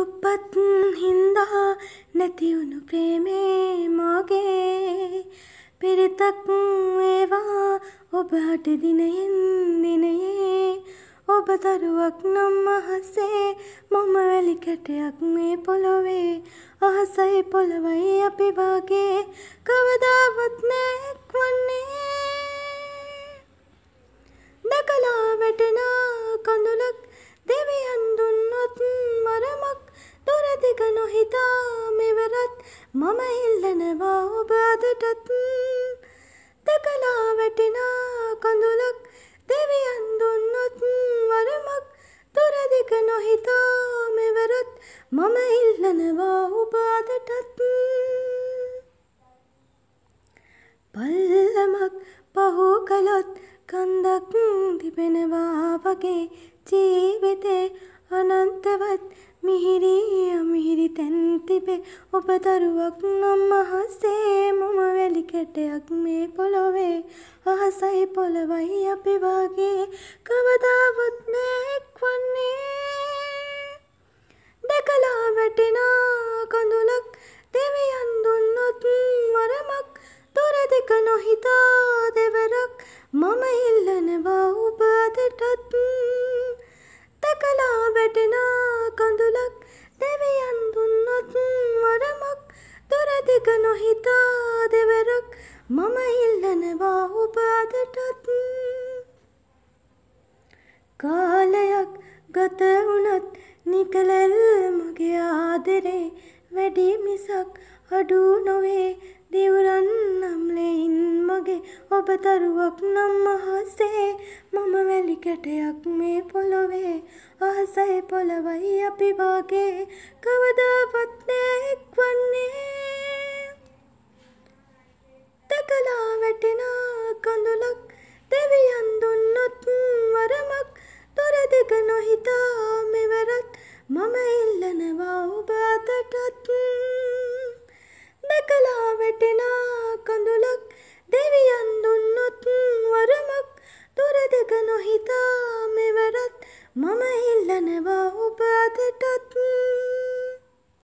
දුප්පත් හින්දා නැතිවුණු ප්‍රේමේ මෝගේ පිරිතක් ඒවා ඔබට දිනයෙන් දිනයේ ඔබ දරුවක් නම් අහසේ මම වැලි කැටයක් මේ පොළොවේ අහසයි පොළොවයි අපි වාගේ කවදා දෙක නොහිතා මෙවරත් මම ඉල්ලනවා ඔබ අදටත් දැකලා වැටෙනා කඳුලක් දෙවියන් දුන්නොත් වරමක් තොර දෙක නොහිතා මෙවරත් මම ඉල්ලනවා ඔබ අදටත් පල්ලමක් පහු කළොත් කන්දක් තිබෙනවා වගේ ජීවිතේ අනන්තවත් ඔබ දරුවක් නම් මහසේ මම වැලි කැටයක් මේ පොළොවේ අහසයි පොළොවයි අපි වාගේ කවදාවත් නෑක් වන්නේ දැකලා වැටිනා කඳුලක් දෙවියන් දුන්නොත් වරමක් තොර දෙක නොහිතා දෙවරක් මම ඉල්ලනවා දෙක නොහිතා දෙවරක් මම ඉල්ලනවා ඔබ අදටත් කාලයක් ගත වුණත් නිකලල් මගේ ආදරේ වැඩි මිසක් අඩු නොවේ දෙවුරන් නම් ලෙයින් මගේ ඔබ තරුවක් නම් මහසේ මම වැලි කැටයක් මේ පොළොවේ අහසයි පොළවයි අපි වාගේ කවදාවත් නෑ එක්වන්න හිතා මෙවරත් මම ඉල්ලනවා ඔබ අදටත් දැකලා වැටෙන කඳුලක් දෙවියන් දුන්නොත් වරමක් දුර දෙක නොහිතා මෙවරත් මම ඉල්ලනවා ඔබ අදටත්